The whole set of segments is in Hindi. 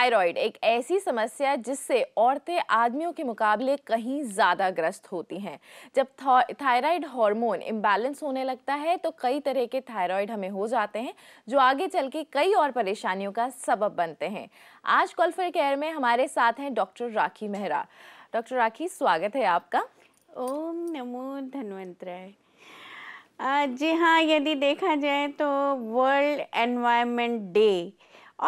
थायराइड एक ऐसी समस्या जिससे औरतें आदमियों के मुकाबले कहीं ज़्यादा ग्रस्त होती हैं जब थायराइड हार्मोन इम्बैलेंस होने लगता है तो कई तरह के थायराइड हमें हो जाते हैं जो आगे चल के कई और परेशानियों का सबब बनते हैं आज कॉल्फर केयर में हमारे साथ हैं डॉक्टर राखी मेहरा डॉक्टर राखी स्वागत है आपका ओम नमो धन्वंतराय जी हाँ यदि देखा जाए तो वर्ल्ड एनवायरमेंट डे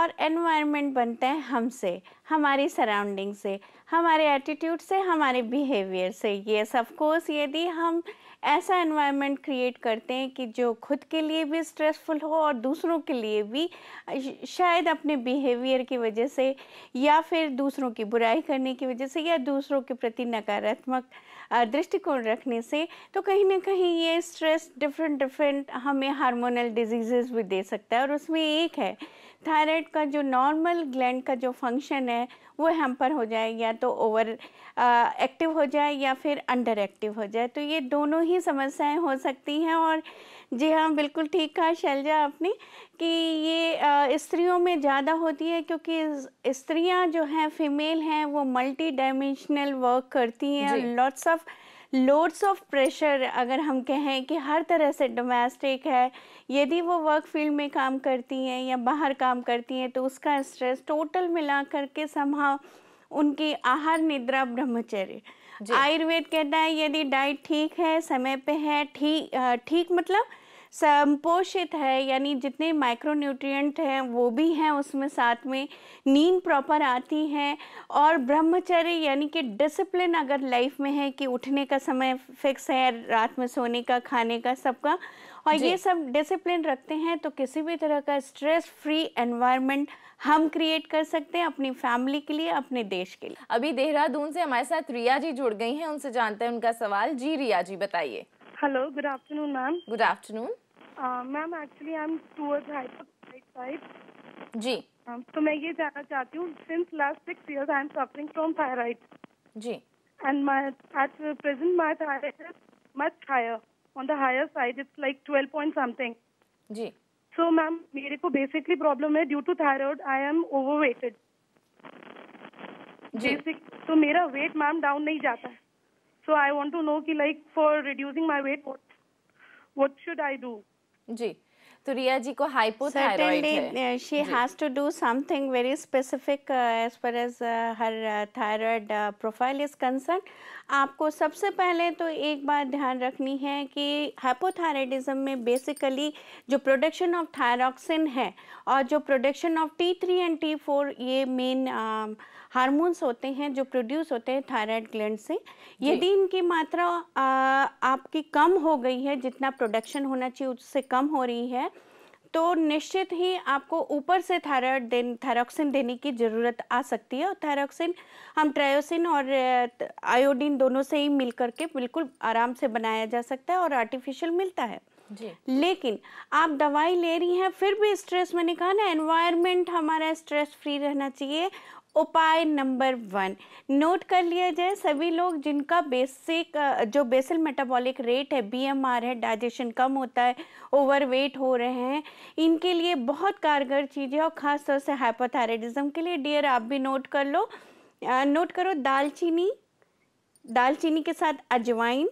और एनवायरनमेंट बनता है हमसे हमारी सराउंडिंग से हमारे एटीट्यूड से हमारे बिहेवियर से ये सब कोर्स यदि हम ऐसा एनवायरनमेंट क्रिएट करते हैं कि जो खुद के लिए भी स्ट्रेसफुल हो और दूसरों के लिए भी शायद अपने बिहेवियर की वजह से या फिर दूसरों की बुराई करने की वजह से या दूसरों के प्रति नकारात्मक दृष्टिकोण रखने से तो कहीं ना कहीं ये स्ट्रेस डिफरेंट डिफरेंट हमें हार्मोनल डिजीज़ भी दे सकता है और उसमें एक है थायराइड का जो नॉर्मल ग्लैंड का जो फंक्शन है वो हैम्पर हो जाए या तो ओवर एक्टिव हो जाए या फिर अंडर एक्टिव हो जाए तो ये दोनों ही समस्याएं हो सकती हैं और जी हाँ बिल्कुल ठीक कहा शैलजा आपने कि ये स्त्रियों में ज़्यादा होती है क्योंकि स्त्रियाँ जो हैं फीमेल हैं वो मल्टी डायमेंशनल वर्क करती हैं lots of loads of pressure अगर हम कहें कि हर तरह से डोमेस्टिक है यदि वो वर्क फील्ड में काम करती हैं या बाहर काम करती हैं तो उसका स्ट्रेस टोटल मिला करके संभाव उनकी आहार निद्रा ब्रह्मचर्य आयुर्वेद कहता है यदि डाइट ठीक है समय पे है ठीक ठीक मतलब संपोषित है यानी जितने माइक्रो न्यूट्रिएंट हैं वो भी हैं उसमें साथ में नींद प्रॉपर आती है और ब्रह्मचर्य यानी कि डिसिप्लिन अगर लाइफ में है कि उठने का समय फिक्स है रात में सोने का खाने का सबका और ये सब डिसिप्लिन रखते हैं तो किसी भी तरह का स्ट्रेस फ्री एनवायरनमेंट हम क्रिएट कर सकते हैं अपनी फैमिली के लिए अपने देश के लिए अभी देहरादून से हमारे साथ रिया जी जुड़ गई हैं उनसे जानते हैं उनका सवाल जी रिया जी बताइए hello good afternoon ma'am good afternoon ma'am actually I am tired type जी तो मैं ये जानना चाहती हूँ since last six years I am suffering from thyroid जी and my at present my thyroid is much higher on the higher side it's like 12 point something जी सो मैम मेरे को बेसिकली प्रॉब्लम है due to thyroid I am overweighted basic तो मेरा वेट मैम डाउन नहीं जाता so I want to know कि like for reducing my weight what should I do जी तो रिया जी को हाइपोथायराइड है she has to do something very specific as far as her thyroid profile is concern आपको सबसे पहले तो एक बात ध्यान रखनी है कि हाइपोथायराइडिज्म में बेसिकली जो प्रोडक्शन ऑफ थायरॉक्सिन है और जो production of T three and T four ये मेन हार्मोन्स होते हैं जो प्रोड्यूस होते हैं थायराइड ग्लैंड से यदि इनकी मात्रा आपकी कम हो गई है जितना प्रोडक्शन होना चाहिए उससे कम हो रही है तो निश्चित ही आपको ऊपर से थायराइड देन थायरॉक्सिन देने की ज़रूरत आ सकती है और थायरॉक्सिन हम ट्रायोसिन और आयोडीन दोनों से ही मिल करके बिल्कुल आराम से बनाया जा सकता है और आर्टिफिशियल मिलता है लेकिन आप दवाई ले रही हैं फिर भी स्ट्रेस मैंने कहा ना एनवायरनमेंट हमारा स्ट्रेस फ्री रहना चाहिए उपाय नंबर वन नोट कर लिया जाए सभी लोग जिनका बेसिक जो बेसल मेटाबॉलिक रेट है बीएमआर है डाइजेशन कम होता है ओवरवेट हो रहे हैं इनके लिए बहुत कारगर चीज़ है और ख़ास तौर से हाइपोथायरेडिज्म के लिए डियर आप भी नोट कर लो नोट करो दालचीनी दालचीनी के साथ अजवाइन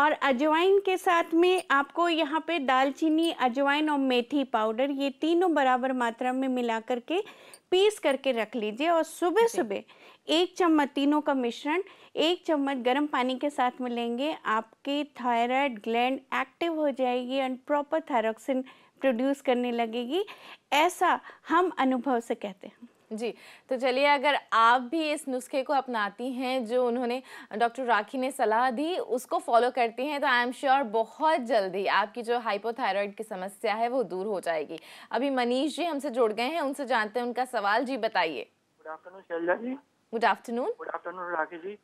और अजवाइन के साथ में आपको यहाँ पे दालचीनी अजवाइन और मेथी पाउडर ये तीनों बराबर मात्रा में मिला करके पीस करके रख लीजिए और सुबह सुबह एक चम्मच तीनों का मिश्रण एक चम्मच गर्म पानी के साथ मिलेंगे आपके थायराइड ग्लैंड एक्टिव हो जाएगी एंड प्रॉपर थायरोक्सिन प्रोड्यूस करने लगेगी ऐसा हम अनुभव से कहते हैं जी तो चलिए अगर आप भी इस नुस्खे को अपनाती हैं जो उन्होंने डॉक्टर राखी ने सलाह दी उसको फॉलो करती हैं तो आई एम श्योर बहुत जल्दी आपकी जो हाइपोथायरॉयड की समस्या है वो दूर हो जाएगी अभी मनीष जी हमसे जुड़ गए हैं उनसे जानते हैं उनका सवाल जी बताइए good afternoon Shailaja ji good afternoon good afternoon Rakhi ji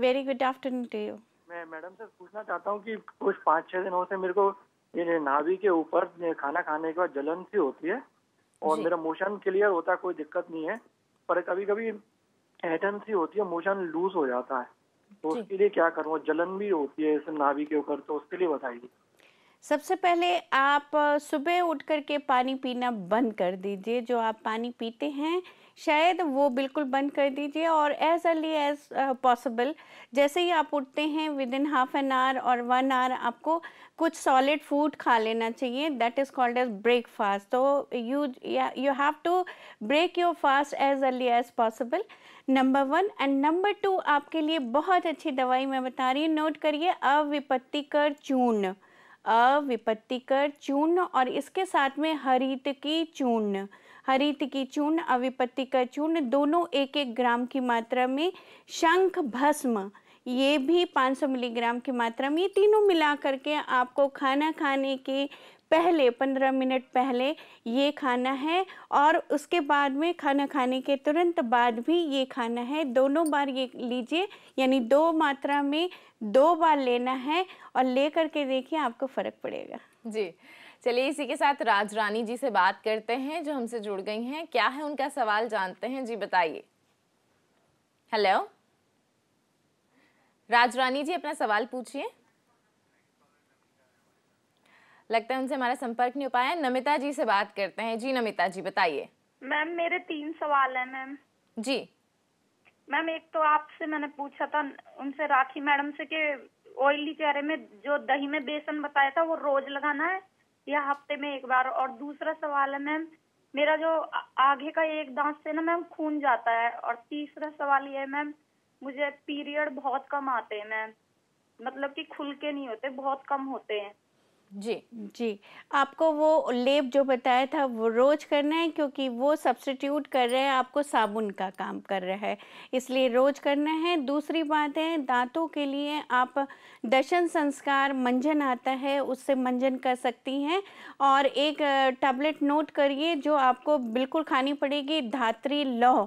very good afternoon to you मैं मैडम से पूछना चाहता हूँ कि कुछ पाँच छः दिनों से मेरे को ये नाभि के ऊपर खाना खाने के बाद जलन सी होती है और मेरा मोशन क्लियर होता है कोई दिक्कत नहीं है पर कभी कभी एटेंसी होती है मोशन लूज हो जाता है तो उसके लिए क्या करूँ जलन भी होती है इस नाभि के ऊपर तो उसके लिए बताइए सबसे पहले आप सुबह उठ कर के पानी पीना बंद कर दीजिए जो आप पानी पीते हैं शायद वो बिल्कुल बंद कर दीजिए और एज अर्ली एज पॉसिबल जैसे ही आप उठते हैं within half an hour और वन आवर आपको कुछ सॉलिड फूड खा लेना चाहिए that is called as breakfast तो you you have to break your fast as early as possible number one and number two आपके लिए बहुत अच्छी दवाई मैं बता रही हूँ नोट करिए अविपत्तिकर चूर्ण अविपत्तिकर चूर्ण और इसके साथ में हरित की चूर्ण हरित की चूर्ण अविपत्ति चूर्ण दोनों एक एक ग्राम की मात्रा में शंख भस्म ये भी 500 मिलीग्राम की मात्रा में ये तीनों मिला करके आपको खाना खाने के पहले पंद्रह मिनट पहले ये खाना है और उसके बाद में खाना खाने के तुरंत बाद भी ये खाना है दोनों बार ये लीजिए यानी दो मात्रा में दो बार लेना है और ले करके देखिए आपको फ़र्क पड़ेगा जी चलिए इसी के साथ राज रानी जी से बात करते हैं जो हमसे जुड़ गई हैं क्या है उनका सवाल जानते हैं जी बताइए हेलो राज रानी जी अपना सवाल पूछिए लगता है उनसे हमारा संपर्क नहीं हो पाया नमिता जी से बात करते हैं जी नमिता जी बताइए मैम मेरे तीन सवाल है मैम जी मैम एक तो आपसे मैंने पूछा था उनसे राखी मैडम से कि ऑयली चेहरे में जो दही में बेसन बताया था वो रोज लगाना है या हफ्ते में एक बार और दूसरा सवाल है मैम मेरा जो आगे का एक दांत से ना मैम खून जाता है और तीसरा सवाल ये है मैम मुझे पीरियड बहुत कम आते हैं मैम मतलब कि खुल के नहीं होते बहुत कम होते हैं जी जी आपको वो लेप जो बताया था वो रोज करना है क्योंकि वो सब्सटीट्यूट कर रहे हैं आपको साबुन का काम कर रहा है इसलिए रोज करना है दूसरी बात है दांतों के लिए आप दशन संस्कार मंजन आता है उससे मंजन कर सकती हैं और एक टैबलेट नोट करिए जो आपको बिल्कुल खानी पड़ेगी धात्री लौह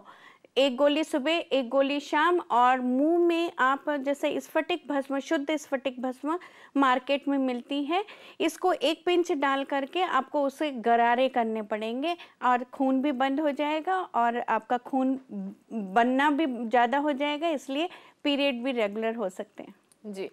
एक गोली सुबह एक गोली शाम और मुंह में आप जैसे स्फटिक भस्म शुद्ध स्फटिक भस्म मार्केट में मिलती है इसको एक पिंच डाल करके आपको उसे गरारे करने पड़ेंगे और खून भी बंद हो जाएगा और आपका खून बनना भी ज़्यादा हो जाएगा इसलिए पीरियड भी रेगुलर हो सकते हैं जी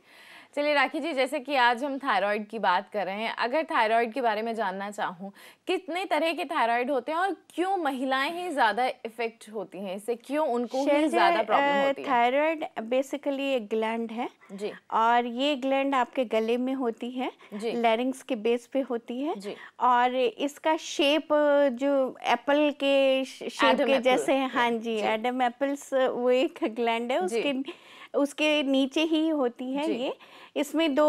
चलिए राखी जी जैसे कि आज हम थायराइड की बात कर रहे हैं अगर थायराइड के बारे में जानना चाहूँ कितने तरह के थायराइड होते हैं और क्यों महिलाएं ही ज़्यादा इफेक्ट होती हैं इससे क्यों उनको ही ज़्यादा प्रॉब्लम होती है थायराइड बेसिकली एक ग्लैंड है जी और ये ग्लैंड आपके गले में होती है लैरिंग्स के बेस पे होती है जी और इसका शेप जो एप्पल के शेप के जैसे हाँ जी एडम एप्पल्स वो एक ग्लैंड है उसके उसके नीचे ही होती है ये इसमें दो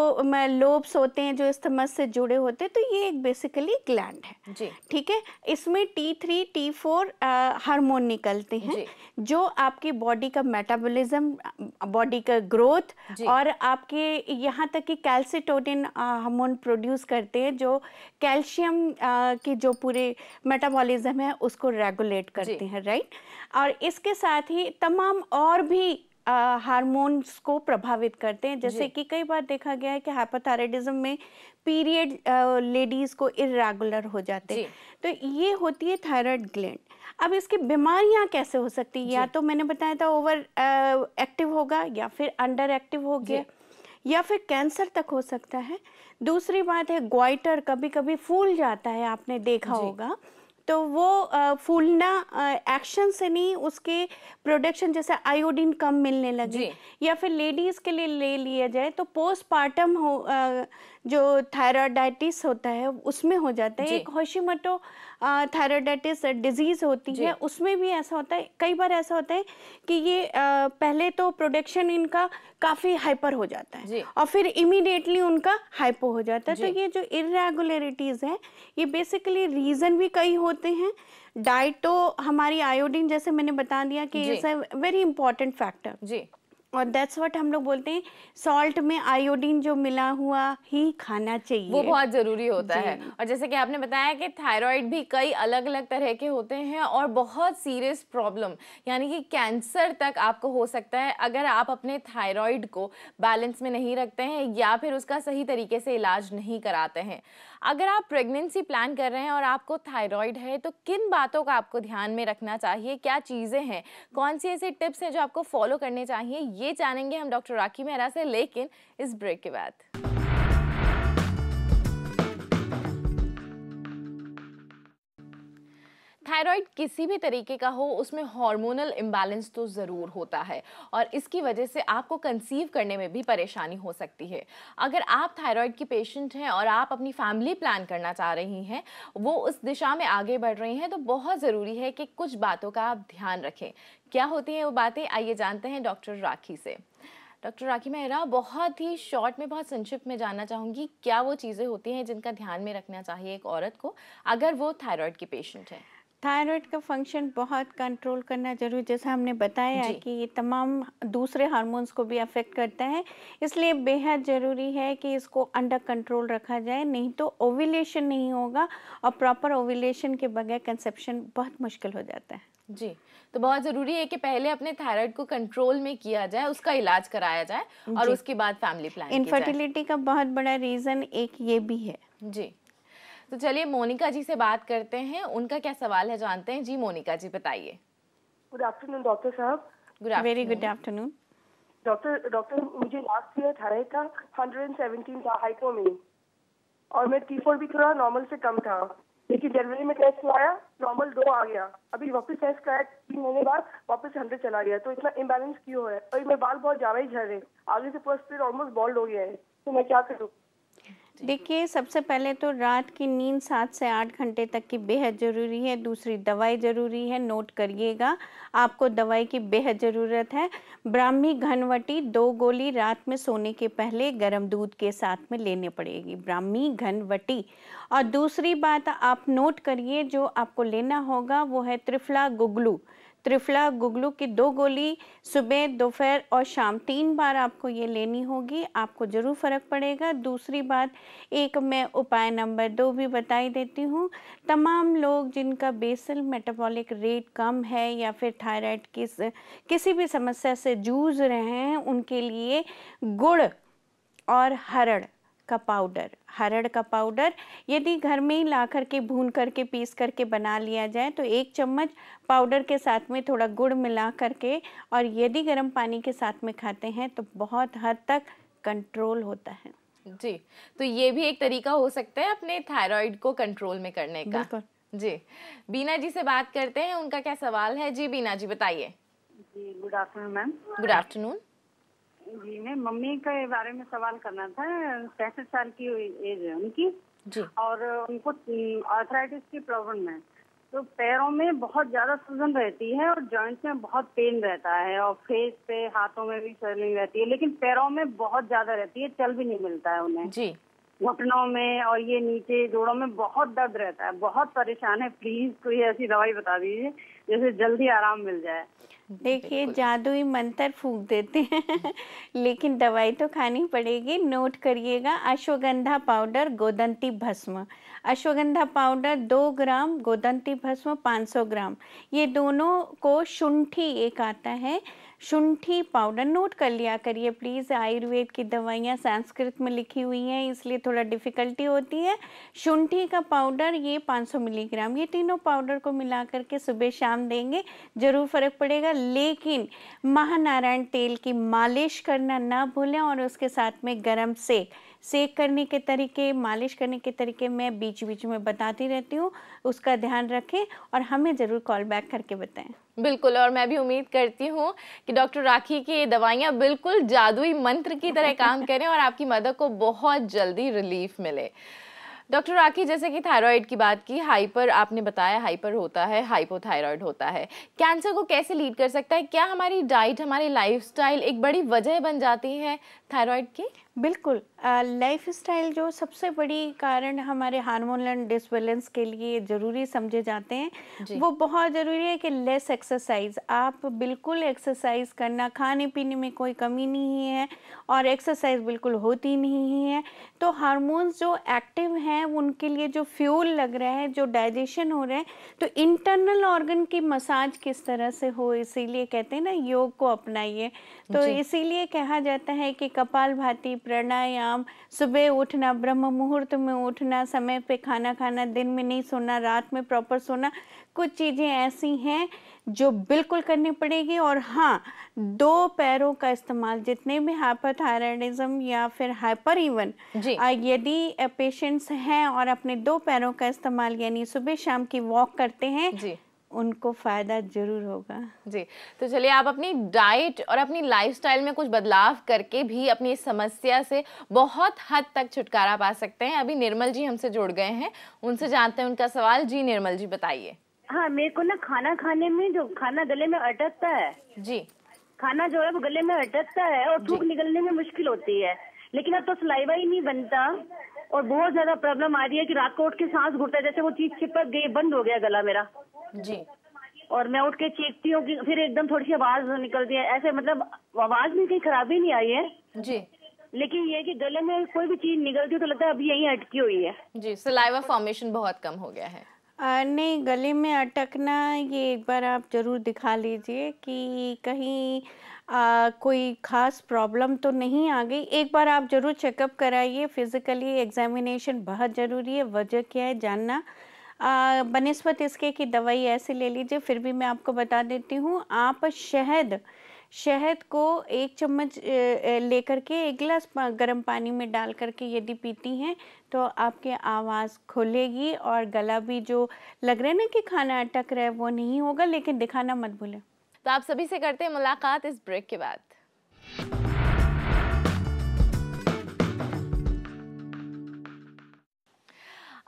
लोब्स होते हैं जो इस्थमस से जुड़े होते हैं तो ये एक बेसिकली ग्लैंड है ठीक है इसमें T three T four hormone निकलते हैं जो आपकी बॉडी का मेटाबॉलिज्म बॉडी का ग्रोथ और आपके यहाँ तक कि कैल्सिटोटिन हार्मोन प्रोड्यूस करते हैं जो कैल्शियम की जो पूरे मेटाबॉलिज्म है उसको रेगुलेट करते हैं राइट और इसके साथ ही तमाम और भी हार्मोन्स को प्रभावित करते हैं जैसे कि कई बार देखा गया है कि हाइपोथायरेडिज्म में पीरियड लेडीज़ को इरेगुलर हो जाते हैं तो ये होती है थायराइड ग्लैंड अब इसकी बीमारियां कैसे हो सकती है या तो मैंने बताया था ओवर एक्टिव होगा या फिर अंडर एक्टिव हो गया या फिर कैंसर तक हो सकता है दूसरी बात है ग्वाइटर कभी कभी फूल जाता है आपने देखा होगा तो वो फूलना एक्शन से नहीं उसके प्रोडक्शन जैसे आयोडीन कम मिलने लगे या फिर लेडीज़ के लिए ले लिया जाए तो पोस्टमार्टम हो जो थायराइडाइटिस होता है उसमें हो जाता है एक होशीमटो थायराइडाइटिस डिजीज़ होती है उसमें भी ऐसा होता है कई बार ऐसा होता है कि ये आ, पहले तो प्रोडक्शन इनका काफ़ी हाइपर हो जाता है और फिर इमीडिएटली उनका हाइपो हो जाता है तो ये जो इरेगुलरिटीज़ है ये बेसिकली रीज़न भी कई होते हैं डाइट तो हमारी आयोडीन जैसे मैंने बता दिया कि अ वेरी इंपॉर्टेंट फैक्टर जी और दैट्स व्हाट हम लोग बोलते हैं सॉल्ट में आयोडीन जो मिला हुआ ही खाना चाहिए वो बहुत ज़रूरी होता है और जैसे कि आपने बताया कि थायराइड भी कई अलग अलग तरह के होते हैं और बहुत सीरियस प्रॉब्लम यानी कि कैंसर तक आपको हो सकता है अगर आप अपने थायराइड को बैलेंस में नहीं रखते हैं या फिर उसका सही तरीके से इलाज नहीं कराते हैं अगर आप प्रेगनेंसी प्लान कर रहे हैं और आपको थायराइड है तो किन बातों का आपको ध्यान में रखना चाहिए क्या चीज़ें हैं कौन सी ऐसी टिप्स हैं जो आपको फॉलो करने चाहिए ये जानेंगे हम डॉक्टर राखी मेहरा से लेकिन इस ब्रेक के बाद थायराइड किसी भी तरीके का हो उसमें हार्मोनल इम्बैलेंस तो ज़रूर होता है और इसकी वजह से आपको कंसीव करने में भी परेशानी हो सकती है अगर आप थायराइड की पेशेंट हैं और आप अपनी फैमिली प्लान करना चाह रही हैं वो उस दिशा में आगे बढ़ रही हैं तो बहुत ज़रूरी है कि कुछ बातों का आप ध्यान रखें क्या होती हैं वो बातें आइए जानते हैं डॉक्टर राखी से डॉक्टर राखी मेहरा बहुत ही शॉर्ट में बहुत संक्षिप्त में जानना चाहूँगी क्या वो चीज़ें होती हैं जिनका ध्यान में रखना चाहिए एक औरत को अगर वो थायराइड की पेशेंट है थायराइड का फंक्शन बहुत कंट्रोल करना जरूरी जैसा हमने बताया कि ये तमाम दूसरे हार्मोन्स को भी अफेक्ट करता है इसलिए बेहद ज़रूरी है कि इसको अंडर कंट्रोल रखा जाए नहीं तो ओविलेशन नहीं होगा और प्रॉपर ओविलेशन के बगैर कंसेप्शन बहुत मुश्किल हो जाता है जी तो बहुत ज़रूरी है कि पहले अपने थायराइड को कंट्रोल में किया जाए उसका इलाज कराया जाए और उसके बाद फैमिली प्लान इनफर्टिलिटी का बहुत बड़ा रीज़न एक ये भी है जी तो चलिए मोनिका जी से बात करते हैं उनका क्या सवाल है जानते हैं जी मोनिका जी बताइए गुड आफ्टरनून डॉक्टर साहब good very good afternoon doctor doctor मुझे लास्ट ईयर थायराइड था हंड्रेड एंड सेवनटीन था हाइपो में और मैं टी फोर भी थोड़ा नॉर्मल से कम था लेकिन जनवरी में टेस्ट आया नॉर्मल दो आ गया अभी वापस टेस्ट कराया तीन महीने बाद वापस हंड्रेड चला गया तो इतना इम्बेलेंस क्यों है और मेरे बाल बहुत ज़्यादा ही झड़ रहे आगे से पूरा स्पिट ऑलमोस्ट बॉल्ड हो गया है तो मैं क्या करूँ देखिए सबसे पहले तो रात की नींद सात से आठ घंटे तक की बेहद ज़रूरी है दूसरी दवाई ज़रूरी है नोट करिएगा आपको दवाई की बेहद ज़रूरत है ब्राह्मी घनवटी दो गोली रात में सोने के पहले गर्म दूध के साथ में लेने पड़ेगी ब्राह्मी घनवटी और दूसरी बात आप नोट करिए जो आपको लेना होगा वो है त्रिफला गुगलू त्रिफला गुगलू की दो गोली सुबह दोपहर और शाम तीन बार आपको ये लेनी होगी आपको ज़रूर फ़र्क पड़ेगा दूसरी बात एक मैं उपाय नंबर दो भी बताई देती हूँ तमाम लोग जिनका बेसल मेटाबॉलिक रेट कम है या फिर थायराइड किस किसी भी समस्या से जूझ रहे हैं उनके लिए गुड़ और हरड़ का पाउडर हरड़ का पाउडर यदि घर में ही ला करके भून करके पीस करके बना लिया जाए तो एक चम्मच पाउडर के साथ में थोड़ा गुड़ मिला करके और यदि गर्म पानी के साथ में खाते हैं तो बहुत हद तक कंट्रोल होता है जी तो ये भी एक तरीका हो सकता है अपने थायराइड को कंट्रोल में करने का जी बीना जी से बात करते हैं उनका क्या सवाल है जी बीना जी बताइए जी good afternoon ma'am good afternoon जी मैं मम्मी के बारे में सवाल करना था पैंसठ साल की एज है उनकी जी और उनको आर्थराइटिस की प्रॉब्लम है तो पैरों में बहुत ज्यादा सूजन रहती है और जॉइंट्स में बहुत पेन रहता है और फेस पे हाथों में भी स्वेलिंग रहती है लेकिन पैरों में बहुत ज्यादा रहती है चल भी नहीं मिलता है उन्हें जी घुटनों में और ये नीचे जोड़ों में बहुत दर्द रहता है बहुत परेशान है प्लीज कोई ऐसी दवाई बता दीजिए जैसे जल्दी आराम मिल जाए देखिए जादुई मंत्र फूक देते हैं लेकिन दवाई तो खानी पड़ेगी नोट करिएगा अश्वगंधा पाउडर गोदंती भस्म अश्वगंधा पाउडर दो ग्राम गोदंती भस्म पाँच सौ ग्राम ये दोनों को शुंठी एक आता है शुंठी पाउडर नोट कर लिया करिए प्लीज़ आयुर्वेद की दवाइयाँ संस्कृत में लिखी हुई हैं इसलिए थोड़ा डिफ़िकल्टी होती है शुंठी का पाउडर ये 500 मिलीग्राम ये तीनों पाउडर को मिला करके सुबह शाम देंगे ज़रूर फ़र्क पड़ेगा लेकिन महानारायण तेल की मालिश करना ना भूलें और उसके साथ में गर्म सेक सेक करने के तरीके मालिश करने के तरीके मैं बीच बीच में बताती रहती हूँ उसका ध्यान रखें और हमें ज़रूर कॉल बैक करके बताएं बिल्कुल और मैं भी उम्मीद करती हूँ कि डॉक्टर राखी की ये दवाइयाँ बिल्कुल जादुई मंत्र की तरह काम करें और आपकी मदद को बहुत जल्दी रिलीफ मिले डॉक्टर राखी जैसे कि थायराइड की बात की हाइपर आपने बताया हाइपर होता है हाइपोथायराइड होता है कैंसर को कैसे लीड कर सकता है क्या हमारी डाइट हमारी लाइफस्टाइल एक बड़ी वजह बन जाती है थायराइड की बिल्कुल लाइफ स्टाइल जो सबसे बड़ी कारण हमारे हारमोन डिसबैलेंस के लिए ज़रूरी समझे जाते हैं वो बहुत ज़रूरी है कि लेस एक्सरसाइज आप बिल्कुल एक्सरसाइज करना खाने पीने में कोई कमी नहीं है और एक्सरसाइज बिल्कुल होती नहीं है तो हारमोन्स जो एक्टिव हैं उनके लिए जो फ्यूल लग रहा है जो डाइजेशन हो रहा है तो इंटरनल ऑर्गन की मसाज किस तरह से हो इसीलिए कहते हैं ना योग को अपनाइए तो इसीलिए कहा जाता है कि कपाल भाती प्राणायाम सुबह उठना ब्रह्म मुहूर्त में उठना समय पे खाना खाना दिन में नहीं सोना रात में प्रॉपर सोना कुछ चीज़ें ऐसी हैं जो बिल्कुल करनी पड़ेगी और हाँ दो पैरों का इस्तेमाल जितने भी हाइपरथायराइडिज्म या फिर हाइपर इवन यदि पेशेंट्स हैं और अपने दो पैरों का इस्तेमाल यानी सुबह शाम की वॉक करते हैं उनको फ़ायदा ज़रूर होगा जी तो चलिए आप अपनी डाइट और अपनी लाइफस्टाइल में कुछ बदलाव करके भी अपनी इस समस्या से बहुत हद तक छुटकारा पा सकते हैं अभी निर्मल जी हमसे जुड़ गए हैं उनसे जानते हैं उनका सवाल जी निर्मल जी बताइए हाँ मेरे को ना खाना खाने में जो खाना गले में अटकता है जी खाना जो है वो गले में अटकता है और थूक निकलने में मुश्किल होती है लेकिन अब तो सिलाईवा ही नहीं बनता और बहुत ज्यादा प्रॉब्लम आ रही है कि रात को उठ के सांस घुटता है जैसे वो चीज चिपक गई बंद हो गया गला मेरा जी और मैं उठ के चीखती हूँ फिर एकदम थोड़ी सी आवाज निकलती है ऐसे मतलब आवाज में कहीं खराबी नहीं आई है जी लेकिन ये कि गले में कोई भी चीज निकलती है तो लगता है अभी यही अटकी हुई है जी सलाइवा फॉर्मेशन बहुत कम हो गया है आ, नहीं गले में अटकना ये एक बार आप जरूर दिखा लीजिए कि कहीं आ, कोई ख़ास प्रॉब्लम तो नहीं आ गई एक बार आप ज़रूर चेकअप कराइए फिज़िकली एग्जामिनेशन बहुत ज़रूरी है वजह क्या है जानना बनस्पत इसके की दवाई ऐसे ले लीजिए फिर भी मैं आपको बता देती हूँ आप शहद शहद को एक चम्मच लेकर के एक गिलास गर्म पानी में डाल करके यदि पीती हैं तो आपके आवाज़ खुलेगी और गला भी जो लग रहा है ना कि खाना अटक रहा है वो नहीं होगा लेकिन दिखाना मत भूलें तो आप सभी से करते हैं मुलाकात इस ब्रेक के बाद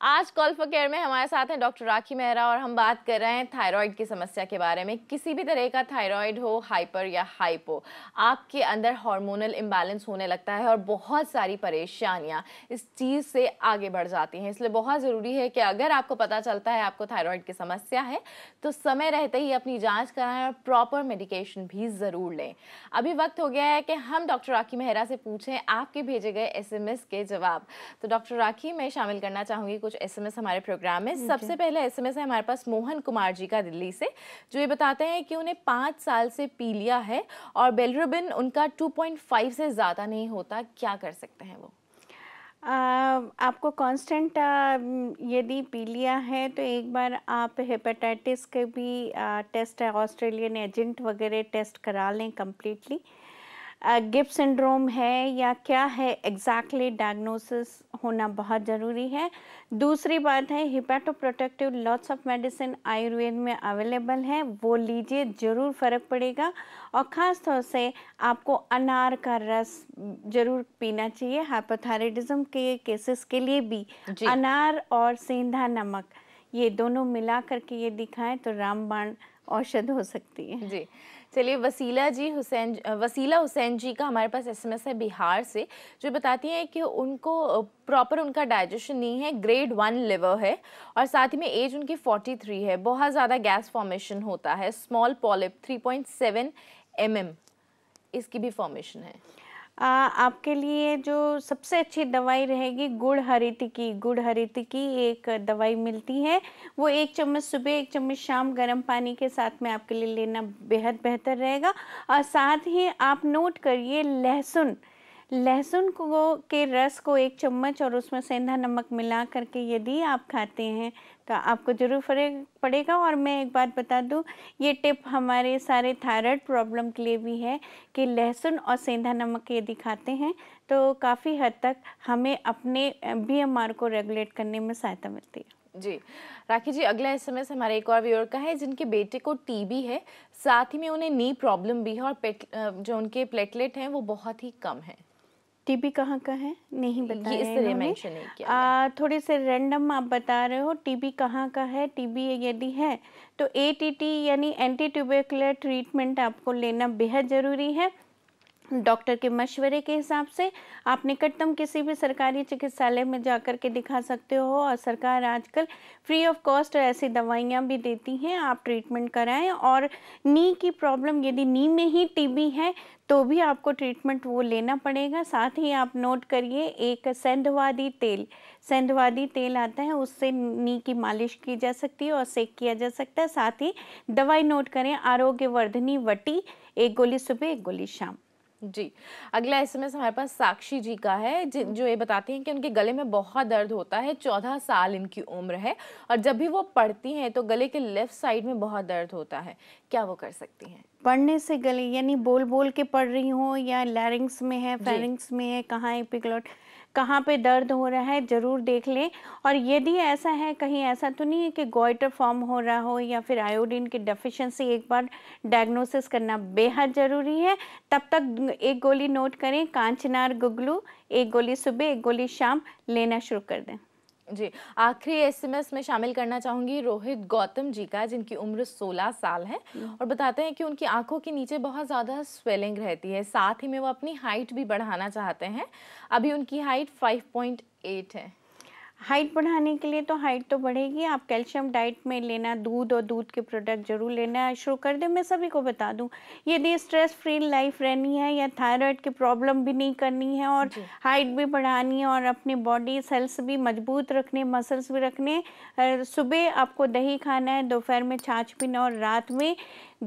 आज कॉल फॉर केयर में हमारे साथ हैं डॉक्टर राखी मेहरा और हम बात कर रहे हैं थायराइड की समस्या के बारे में किसी भी तरह का थायराइड हो हाइपर या हाइपो आपके अंदर हार्मोनल इम्बैलेंस होने लगता है और बहुत सारी परेशानियाँ इस चीज़ से आगे बढ़ जाती हैं इसलिए बहुत ज़रूरी है कि अगर आपको पता चलता है आपको थायरॉयड की समस्या है तो समय रहते ही अपनी जाँच कराएँ और प्रॉपर मेडिकेशन भी ज़रूर लें अभी वक्त हो गया है कि हम डॉक्टर राखी मेहरा से पूछें आपके भेजे गए एस के जवाब तो डॉक्टर राखी मैं शामिल करना चाहूँगी कुछ कुछ एसएमएस हमारे प्रोग्राम में सबसे पहले एसएमएस है हमारे पास मोहन कुमार जी का दिल्ली से जो ये बताते हैं कि उन्हें पाँच साल से पी लिया है और बेलरोबिन उनका 2.5 से ज़्यादा नहीं होता क्या कर सकते हैं वो आ, आपको कांस्टेंट यदि पी लिया है तो एक बार आप हेपेटाइटिस के भी आ, टेस्ट ऑस्ट्रेलियन एजेंट वगैरह टेस्ट करा लें कम्प्लीटली गिप सिंड्रोम है या क्या है एग्जैक्टली डायग्नोसिस होना बहुत ज़रूरी है दूसरी बात है hepatoprotective lots of medicine Ayurveda में अवेलेबल है वो लीजिए ज़रूर फ़र्क पड़ेगा और ख़ास तौर से आपको अनार का रस ज़रूर पीना चाहिए हाइपोथायरिडिज्म के केसेस के लिए भी अनार और सेंधा नमक ये दोनों मिला करके ये दिखाएं तो रामबाण औषध हो सकती है जी चलिए वसीला जी हुसैन वसीला हुसैन जी का हमारे पास एसएमएस है बिहार से जो बताती हैं कि उनको प्रॉपर उनका डाइजेशन नहीं है ग्रेड वन लिवर है और साथ ही में एज उनकी 43 है बहुत ज़्यादा गैस फॉर्मेशन होता है स्मॉल पॉलिप 3.7 पॉइंट mm इसकी भी फॉर्मेशन है आपके लिए जो सबसे अच्छी दवाई रहेगी गुड़ हरित की गुड़ हरित की एक दवाई मिलती है वो एक चम्मच सुबह एक चम्मच शाम गर्म पानी के साथ में आपके लिए लेना बेहद बेहतर रहेगा और साथ ही आप नोट करिए लहसुन लहसुन को के रस को एक चम्मच और उसमें सेंधा नमक मिला करके यदि आप खाते हैं का आपको ज़रूर फ़र्क पड़ेगा और मैं एक बात बता दूं ये टिप हमारे सारे थायराइड प्रॉब्लम के लिए भी है कि लहसुन और सेंधा नमक यदि खाते हैं तो काफ़ी हद तक हमें अपने बीएमआर को रेगुलेट करने में सहायता मिलती है जी राखी जी अगला समय एम हमारे एक और व्यूअर का है जिनके बेटे को टीबी है साथ ही में उन्हें नी प्रॉब्लम भी है और पेट जो उनके प्लेटलेट हैं वो बहुत ही कम हैं टीबी कहाँ का है नहीं बता ये रहे नहीं किया आ, से रैंडम आप बता रहे हो टीबी कहाँ का है टीबी यदि है तो एटीटी यानी एंटी ट्यूबेकुलर ट्रीटमेंट आपको लेना बेहद ज़रूरी है डॉक्टर के मशवरे के हिसाब से आप निकटतम किसी भी सरकारी चिकित्सालय में जाकर के दिखा सकते हो और सरकार आजकल फ्री ऑफ कॉस्ट ऐसी दवाइयाँ भी देती हैं आप ट्रीटमेंट कराएं और नी की प्रॉब्लम यदि नी में ही टीबी है तो भी आपको ट्रीटमेंट वो लेना पड़ेगा साथ ही आप नोट करिए एक सेंधवादी तेल सेंधवादी तेल आता है उससे नी की मालिश की जा सकती है और सेक किया जा सकता है साथ ही दवाई नोट करें आरोग्य वर्धनी वटी एक गोली सुबह एक गोली शाम जी अगला एसएमएस हमारे पास साक्षी जी का है जो ये बताती हैं कि उनके गले में बहुत दर्द होता है चौदह साल इनकी उम्र है और जब भी वो पढ़ती हैं तो गले के लेफ्ट साइड में बहुत दर्द होता है क्या वो कर सकती हैं पढ़ने से गले यानी बोल बोल के पढ़ रही हो या लैरिंग्स में है फेरिंग्स में है कहाँ एपिग्लॉट कहाँ पे दर्द हो रहा है ज़रूर देख लें और यदि ऐसा है कहीं ऐसा तो नहीं है कि गोइटर फॉर्म हो रहा हो या फिर आयोडीन की डेफिशिएंसी एक बार डायग्नोसिस करना बेहद ज़रूरी है तब तक एक गोली नोट करें कांचनार गुगलू एक गोली सुबह एक गोली शाम लेना शुरू कर दें जी आखिरी एसएमएस में शामिल करना चाहूंगी रोहित गौतम जी का जिनकी उम्र 16 साल है हम्म। और बताते हैं कि उनकी आंखों के नीचे बहुत ज़्यादा स्वेलिंग रहती है साथ ही में वो अपनी हाइट भी बढ़ाना चाहते हैं अभी उनकी हाइट 5.8 है हाइट बढ़ाने के लिए तो हाइट तो बढ़ेगी आप कैल्शियम डाइट में लेना दूध और दूध के प्रोडक्ट जरूर लेना शुरू कर दें मैं सभी को बता दूं यदि स्ट्रेस फ्री लाइफ रहनी है या थायराइड की प्रॉब्लम भी नहीं करनी है और हाइट भी बढ़ानी है और अपनी बॉडी सेल्स भी मजबूत रखने मसल्स भी रखने सुबह आपको दही खाना है दोपहर में छाछ पीना और रात में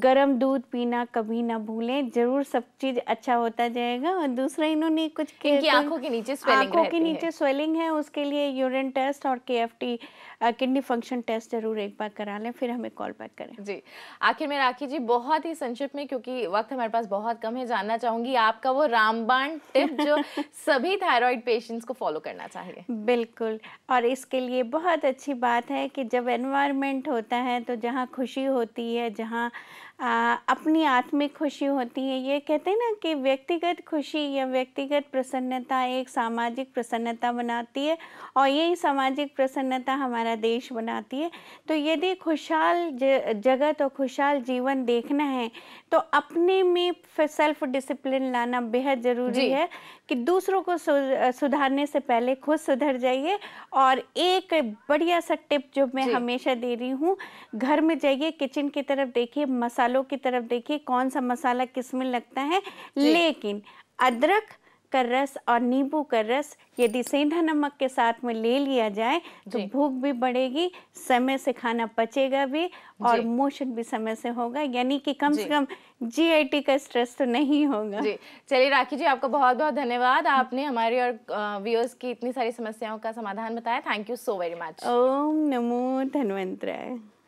गर्म दूध पीना कभी ना भूलें जरूर सब चीज अच्छा होता जाएगा और दूसरा इन्होंने कुछ आंखों के नीचे आंखों के नीचे स्वेलिंग है उसके लिए यूरिन टेस्ट और के किडनी फंक्शन टेस्ट जरूर एक बार करा लें फिर हमें कॉल बैक करें जी आखिर में राखी जी बहुत ही संक्षिप्त में क्योंकि वक्त हमारे पास बहुत कम है जानना चाहूंगी आपका वो रामबाण टिप जो सभी थायराइड पेशेंट्स को फॉलो करना चाहिए बिल्कुल और इसके लिए बहुत अच्छी बात है कि जब एनवायरमेंट होता है तो जहाँ खुशी होती है जहाँ आ, अपनी आत्मिक खुशी होती है ये कहते हैं ना कि व्यक्तिगत खुशी या व्यक्तिगत प्रसन्नता एक सामाजिक प्रसन्नता बनाती है और यही सामाजिक प्रसन्नता हमारा देश बनाती है तो यदि खुशहाल जगत और खुशहाल जीवन देखना है तो अपने में सेल्फ डिसिप्लिन लाना बेहद ज़रूरी है कि दूसरों को सुधारने से पहले खुद सुधर जाइए और एक बढ़िया सा टिप जो मैं हमेशा दे रही हूँ घर में जाइए किचन की तरफ देखिए मसाला मसालों की तरफ देखिए कौन सा मसाला किस में लगता है लेकिन अदरक का रस और नींबू का रस यदि सेंधा नमक के साथ में ले लिया जाए तो भूख भी बढ़ेगी समय से खाना पचेगा भी और मोशन भी समय से होगा यानी कि कम से कम जीआईटी का स्ट्रेस तो नहीं होगा जी चलिए राखी जी आपका बहुत बहुत धन्यवाद आपने हमारे और व्यूअर्स की इतनी सारी समस्याओं का समाधान बताया thank you so very much ओम नमो धन्वंतराय